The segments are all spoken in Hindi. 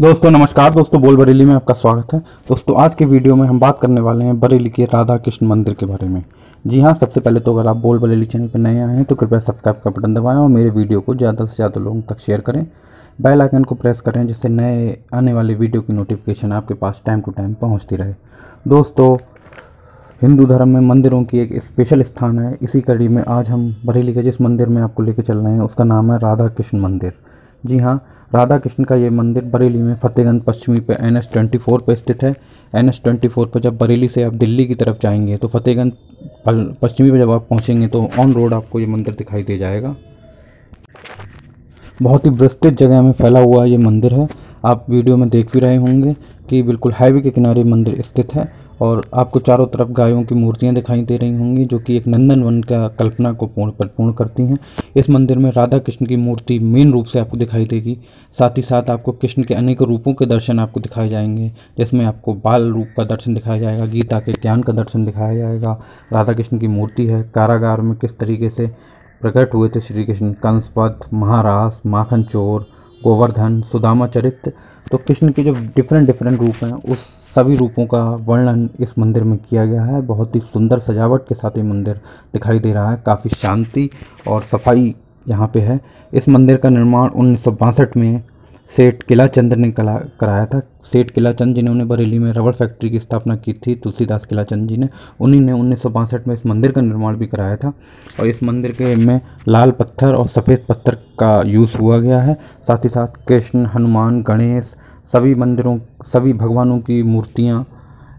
दोस्तों नमस्कार दोस्तों बोल बरेली में आपका स्वागत है दोस्तों आज के वीडियो में हम बात करने वाले हैं बरेली के राधा कृष्ण मंदिर के बारे में जी हाँ सबसे पहले तो अगर आप बोल बरेली चैनल पर नए आए हैं तो कृपया सब्सक्राइब का बटन दबाएं और मेरे वीडियो को ज़्यादा से ज़्यादा लोगों तक शेयर करें बेल आइकन को प्रेस करें जिससे नए आने वाले वीडियो की नोटिफिकेशन आपके पास टाइम टू टाइम पहुँचती रहे दोस्तों हिंदू धर्म में मंदिरों की एक स्पेशल स्थान है इसी कड़ी में आज हम बरेली के जिस मंदिर में आपको लेकर चल रहे हैं उसका नाम है राधा कृष्ण मंदिर जी हाँ राधा कृष्ण का ये मंदिर बरेली में फतेहगंज पश्चिमी पे एन एस ट्वेंटी फोर पर स्थित है एन एस ट्वेंटी फोर पर जब बरेली से आप दिल्ली की तरफ जाएंगे तो फतेहगंज पश्चिमी पर जब आप पहुँचेंगे तो ऑन रोड आपको ये मंदिर दिखाई दे जाएगा बहुत ही विस्तृत जगह में फैला हुआ ये मंदिर है आप वीडियो में देख भी रहे होंगे कि बिल्कुल हाईवे के किनारे मंदिर स्थित है और आपको चारों तरफ गायों की मूर्तियां दिखाई दे रही होंगी जो कि एक नंदन वन का कल्पना को पूर्ण परिपूर्ण करती हैं इस मंदिर में राधा कृष्ण की मूर्ति मेन रूप से आपको दिखाई देगी साथ ही साथ आपको कृष्ण के अनेक रूपों के दर्शन आपको दिखाए जाएंगे जिसमें आपको बाल रूप का दर्शन दिखाया जाएगा गीता के ज्ञान का दर्शन दिखाया जाएगा राधा कृष्ण की मूर्ति है कारागार में किस तरीके से प्रकट हुए थे श्री कृष्ण कंसवध महारास माखन चोर गोवर्धन सुदामा चरित्र तो कृष्ण के जो डिफरेंट डिफरेंट रूप हैं उस सभी रूपों का वर्णन इस मंदिर में किया गया है बहुत ही सुंदर सजावट के साथ ये मंदिर दिखाई दे रहा है काफ़ी शांति और सफाई यहाँ पे है इस मंदिर का निर्माण उन्नीस में सेठ किला चंद्र ने कला कराया था सेठ किला चंद जिन्होंने बरेली में रबड़ फैक्ट्री की स्थापना की थी तुलसीदास किला चंद जी ने उन्हीं ने उन्नीस में इस मंदिर का निर्माण भी कराया था और इस मंदिर के में लाल पत्थर और सफ़ेद पत्थर का यूज़ हुआ गया है साथ ही साथ कृष्ण हनुमान गणेश सभी मंदिरों सभी भगवानों की मूर्तियाँ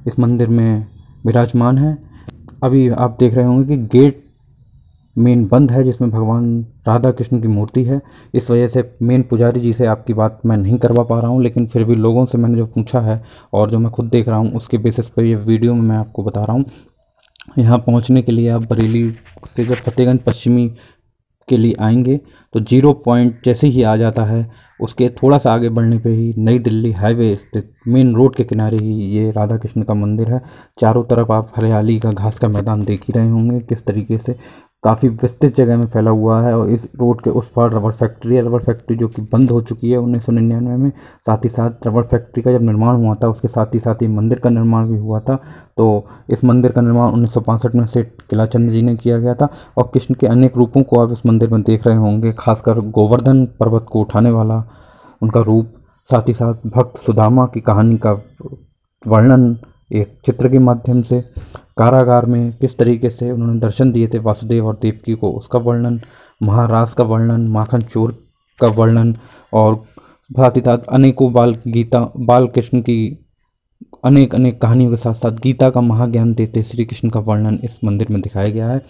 इस मंदिर में विराजमान हैं अभी आप देख रहे होंगे कि गेट मेन बंद है जिसमें भगवान राधा कृष्ण की मूर्ति है इस वजह से मेन पुजारी जी से आपकी बात मैं नहीं करवा पा रहा हूँ लेकिन फिर भी लोगों से मैंने जो पूछा है और जो मैं खुद देख रहा हूँ उसके बेसिस पर ये वीडियो में मैं आपको बता रहा हूँ यहाँ पहुँचने के लिए आप बरेली से जब फतेहगंज पश्चिमी के लिए आएंगे तो जीरो पॉइंट जैसे ही आ जाता है उसके थोड़ा सा आगे बढ़ने पे ही नई दिल्ली हाईवे स्थित मेन रोड के किनारे ही ये राधा कृष्ण का मंदिर है चारों तरफ आप हरियाली का घास का मैदान देख ही रहे होंगे किस तरीके से काफी विस्तृत जगह में फैला हुआ है और इस रोड के उस पार रबड़ फैक्ट्री है रबड़ फैक्ट्री जो कि बंद हो चुकी है उन्नीस सौ निन्यानवे में साथ ही साथ रबड़ फैक्ट्री का जब निर्माण हुआ था उसके साथ ही साथ ही मंदिर का निर्माण भी हुआ था तो इस मंदिर का निर्माण उन्नीस में सेठ किलाचंद जी ने किया गया था और कृष्ण के अनेक रूपों को आप इस मंदिर में देख रहे होंगे खासकर गोवर्धन पर्वत को उठाने वाला उनका रूप साथ ही साथ भक्त सुदामा की कहानी का वर्णन एक चित्र के माध्यम से कारागार में किस तरीके से उन्होंने दर्शन दिए थे वासुदेव और देवकी को उसका वर्णन महाराज का वर्णन माखन चोर का वर्णन और साथ ही साथ अनेकों बाल गीता बाल कृष्ण की अनेक अनेक कहानियों के साथ साथ गीता का महाज्ञान देते श्री कृष्ण का वर्णन इस मंदिर में दिखाया गया है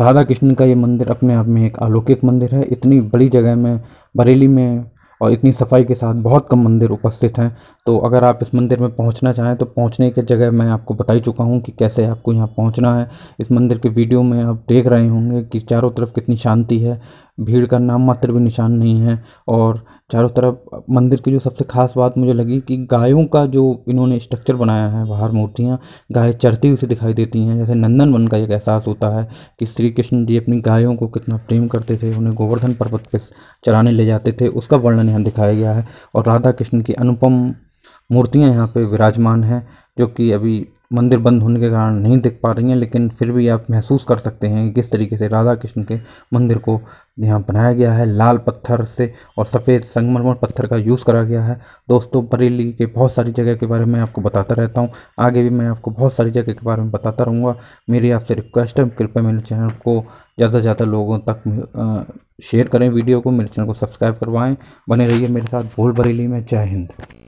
राधा कृष्ण का ये मंदिर अपने आप में एक अलौकिक मंदिर है इतनी बड़ी जगह में बरेली में और इतनी सफाई के साथ बहुत कम मंदिर उपस्थित हैं तो अगर आप इस मंदिर में पहुंचना चाहें तो पहुंचने की जगह मैं आपको बता ही चुका हूं कि कैसे आपको यहाँ पहुंचना है इस मंदिर के वीडियो में आप देख रहे होंगे कि चारों तरफ कितनी शांति है भीड़ का नाम मात्र भी निशान नहीं है और चारों तरफ मंदिर की जो सबसे खास बात मुझे लगी कि गायों का जो इन्होंने स्ट्रक्चर बनाया है बाहर मूर्तियाँ गाय चरती हुई से दिखाई देती हैं जैसे नंदन वन का एक एहसास होता है कि श्री कृष्ण जी अपनी गायों को कितना प्रेम करते थे उन्हें गोवर्धन पर्वत पर चराने ले जाते थे उसका वर्णन यहाँ दिखाया गया है और राधा कृष्ण की अनुपम मूर्तियाँ यहाँ पर विराजमान हैं जो कि अभी मंदिर बंद होने के कारण नहीं देख पा रही हैं लेकिन फिर भी आप महसूस कर सकते हैं कि किस तरीके से राधा कृष्ण के मंदिर को यहाँ बनाया गया है लाल पत्थर से और सफ़ेद संगमरमर पत्थर का यूज़ करा गया है दोस्तों बरेली के बहुत सारी जगह के बारे में आपको बताता रहता हूँ आगे भी मैं आपको बहुत सारी जगह के बारे में बताता रहूँगा मेरी आपसे रिक्वेस्ट है कृपया मेरे चैनल को ज़्यादा से ज़्यादा लोगों तक शेयर करें वीडियो को मेरे चैनल को सब्सक्राइब करवाएँ बने रहिए मेरे साथ भूल बरेली में जय हिंद